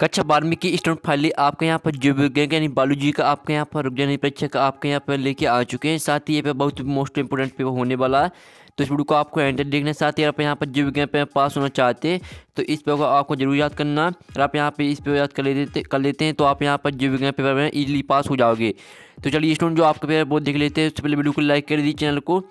कक्षा बारहवीं की स्टूडेंट फाइली आपके यहाँ पर जीव विज्ञान यानी जी का आपके यहाँ पर रुक परीक्षा का आपके यहाँ पर लेके आ चुके हैं साथ ही ये पे बहुत मोस्ट इंपोर्टेंट पेपर होने वाला है तो इस वीडियो को आपको एंटर देखने साथ ही आप यहाँ पर जीव विज्ञान पे पास होना चाहते हैं तो इस पेपर को आपको जरूर याद करना अगर आप यहाँ पर इस पेपर याद कर लेते कर लेते हैं तो आप यहाँ पर जीव विज्ञान पेपर में ईजिली पास हो जाओगे तो चलिए स्टूडेंट जो आपका पेपर बहुत देख लेते हैं उससे पहले वीडियो को लाइक कर दीजिए चैनल को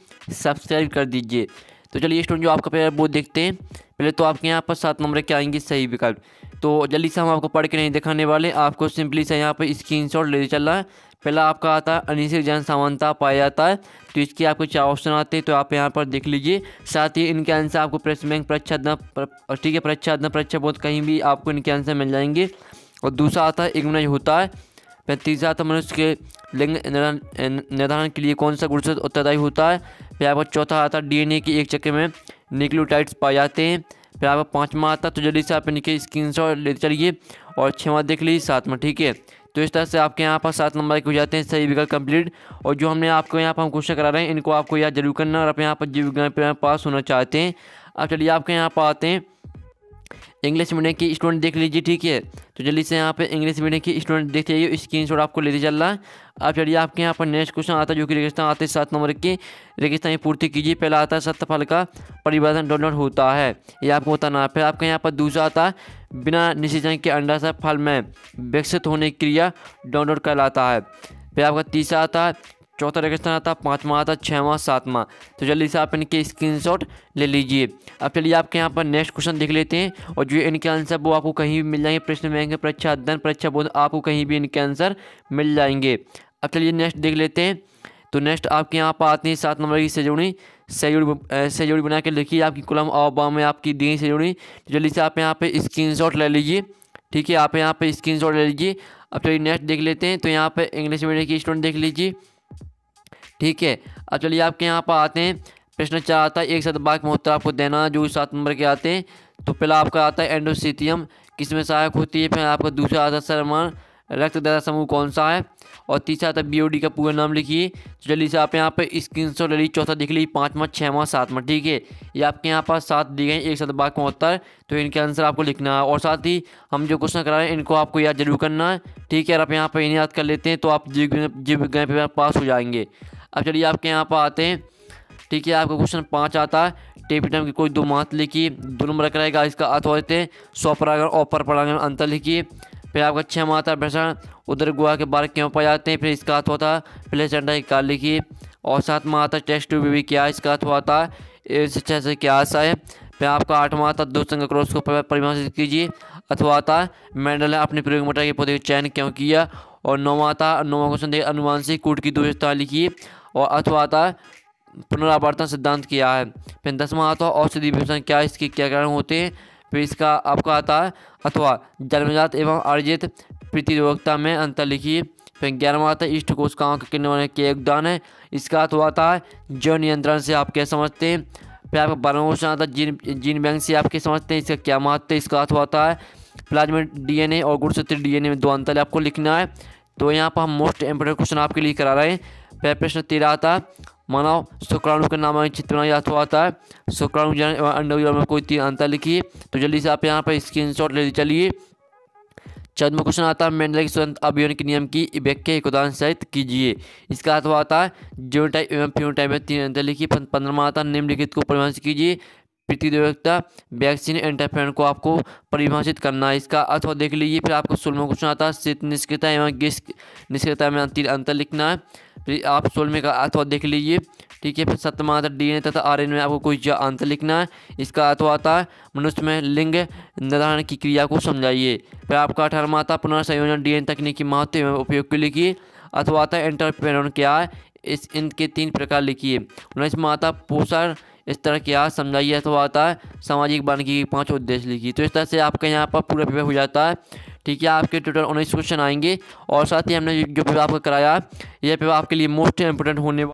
सब्सक्राइब कर दीजिए तो चलिए स्टूडेंट जो आपका पेपर बहुत देखते हैं पहले तो आपके यहाँ पर सात नंबर के आएंगे सही विकल्प तो जल्दी से हम आपको पढ़ के नहीं दिखाने वाले आपको सिंपली से यहाँ पर स्क्रीन शॉट ले चल रहा है पहला आपका आता है अनिश्चित जन समानता पाया जाता है तो इसके आपको चार ऑप्शन आते हैं तो आप यहाँ पर देख लीजिए साथ ही इनके आंसर आपको प्रेस बैंक परीक्षाधन ठीक है परीक्षाधन परीक्षा बहुत कहीं भी आपको इनके आंसर मिल जाएंगे और दूसरा आता है इग्नोज होता है फिर तीसरा आता मनुष्य के लिंग निर्धारण के लिए कौन सा गुणसूत्र उत्तरदायी होता है फिर आपका चौथा आता है डी के एक चक्कर में निक्लोटाइट्स पाए जाते हैं फिर आपका पाँचवा आता है तो जल्दी से आप इनके स्क्रीन शॉट लेते चलिए और छवा देख लीजिए में ठीक है तो इस तरह से आपके यहाँ पर सात नंबर के हो जाते हैं सही विकल्प कंप्लीट और जो हमने आपको यहाँ पर हम क्वेश्चन करा रहे हैं इनको आपको याद जरूर करना और आप यहाँ पर जीव विज्ञान पास होना चाहते हैं अब चलिए आपके यहाँ पर आते हैं इंग्लिश मीडियम की स्टूडेंट देख लीजिए ठीक है तो जल्दी से यहाँ पे इंग्लिश मीडियम की स्टूडेंट देखते जाइए स्क्रीन शॉट आपको लेते चल रहा है आप चलिए आपके यहाँ पर नेक्स्ट क्वेश्चन आता है जो कि रेगिस्तान आते सात नंबर के रेगिस्तान की पूर्ति कीजिए पहला आता है सत्यफल का परिवर्तन डाउनलोड होता है ये आपको बताना ना फिर आपके यहाँ पर दूसरा आता है बिना निशीजन के सा फल में विकसित होने की क्रिया डाउनलोड कहलाता है फिर आपका तीसरा आता है चौथा रेगिस्तान आता है पाँचवा आता छवा सातवा तो जल्दी से आप इनके स्क्रीन ले लीजिए अब चलिए आपके यहाँ पर नेक्स्ट क्वेश्चन देख लेते हैं और जो इनके आंसर वो आपको कहीं भी मिल जाएंगे प्रश्न आएंगे परीक्षा अध्ययन परीक्षा बोध आपको कहीं भी इनके आंसर मिल जाएंगे अब चलिए नेक्स्ट देख लेते हैं तो नेक्स्ट आपके यहाँ पर आती है सात नंबर की सजोड़ी सेजुड़ी सेजुड़ी बना के लिखिए आपकी कुलम और में आपकी दी सजोड़ी तो जल्दी से आप यहाँ पर स्क्रीन ले लीजिए ठीक है आप यहाँ पर स्क्रीन ले लीजिए अब चलिए नेक्स्ट देख लेते हैं तो यहाँ पर इंग्लिश मीडियम की स्टूडेंट देख लीजिए ठीक है अब चलिए आपके यहाँ पर आते हैं प्रश्न चार आता है एक साथ बाक मोहतर आपको देना जो सात नंबर के आते हैं तो पहला आपका आता है किस किसमें सहायक होती है फिर आपका दूसरा आता है सरमान रक्त दरा समूह कौन सा है और तीसरा आता है बी का पूरा नाम लिखिए तो जल्दी से आप यहाँ पर स्क्रीन शॉट ले लीजिए चौथा दिख लीजिए पाँचवा छःवा सातवा ठीक है ये आपके यहाँ पर सात दी गए एक साथ बाघ में तो इनके आंसर आपको लिखना है और साथ ही हम जो क्वेश्चन करा रहे हैं इनको आपको याद जरूर करना है ठीक है अगर आप यहाँ पर इन्हें याद कर लेते हैं तो आप जीव जीव गए पास हो जाएंगे अब चलिए आपके यहाँ पर आते हैं ठीक है आपका क्वेश्चन पाँच आता है टेपिटम की कोई दो मात लिखी दो नंबर कराएगा रहेगा इसका अर्थ होते हैं स्वपरागण और परागण अंतर लिखिए फिर आपका छः माता भ्रषण उधर गुआ के बारे क्यों पाए जाते हैं फिर इसका अर्थ होता है प्लेसेंडा की कार लिखिए और सात माता टेस्ट टू भी क्या इसका अर्थ होता है छः से क्या आशा है फिर आपका आठ माता दो संघ क्रोश को परिभाषित कीजिए अथवा आता मैंडल ने अपने प्रयोग मटा के पौधे का चयन क्यों किया और नौ माता नौवा क्वेश्चन देखिए अनुवांशिक कूट की दो लिखिए और अथवा आता है पुनरावर्तन सिद्धांत किया है फिर दसवां आता है औषधि विभूषण क्या इसके क्या कारण होते हैं फिर इसका आपका आता है अथवा जन्मजात एवं अर्जित प्रतिरोधकता में अंतर लिखिए फिर ग्यारहवा आता है इष्ट कोशिकाओं के निर्माण के योगदान है इसका अथवा आता है जो नियंत्रण से आप क्या समझते हैं फिर आपका बारहवा क्वेश्चन आता है जीन जीन बैंक से आप क्या समझते हैं इसका क्या महत्व है इसका अथवा आता है प्लाज्मा डीएनए और गुणसूत्र डीएनए में दो अंतर आपको लिखना है तो यहाँ पर हम मोस्ट इम्पोर्टेंट क्वेश्चन आपके लिए करा रहे हैं पहला प्रश्न तेरह आता है मानव शुक्राणु के नाम चित्र याद हुआ तो आता है शुक्राणु अंडर में कोई तीन अंतर लिखिए तो जल्दी से आप यहाँ पर स्क्रीन शॉट ले चलिए चंद में क्वेश्चन आता है मेंडल के स्वतंत्र अभियन के नियम की व्याख्या एक उदाहरण सहित कीजिए इसका अर्थ आता है जीवन टाइप एवं फ्यून टाइप में तीन अंतर लिखिए पंद्रह आता है निम्नलिखित को परिभाषित कीजिए प्रतियोगिता वैक्सीन एंटरप्रेन को आपको परिभाषित करना है इसका अर्थ और देख लीजिए फिर आपको सोलह में क्वेश्चन आता है शीत निष्क्रियता एवं गिस्क निष्क्रियता में तीन अंतर लिखना है फिर आप सोलह का अर्थ और देख लीजिए ठीक है फिर सप्तम आता है तथा आर में आपको कोई अंतर लिखना है इसका अर्थ आता है मनुष्य में लिंग निर्धारण की क्रिया को समझाइए फिर आपका अठारह माता पुनर्संयोजन डी तकनीक की महत्व एवं उपयोग को लिखिए अथवा आता है एंटरप्रेन क्या है इस इनके तीन प्रकार लिखिए उन्नीस माता पोषण इस तरह की आज समझाइए तो आता है सामाजिक बन की पाँच उद्देश्य लिखी तो इस तरह से आपके यहाँ पर पूरा पेपर हो जाता है ठीक है आपके टोटल उन्नीस क्वेश्चन आएंगे और साथ ही हमने जो पेपर आपका कराया यह पेपर आपके लिए मोस्ट इंपोर्टेंट होने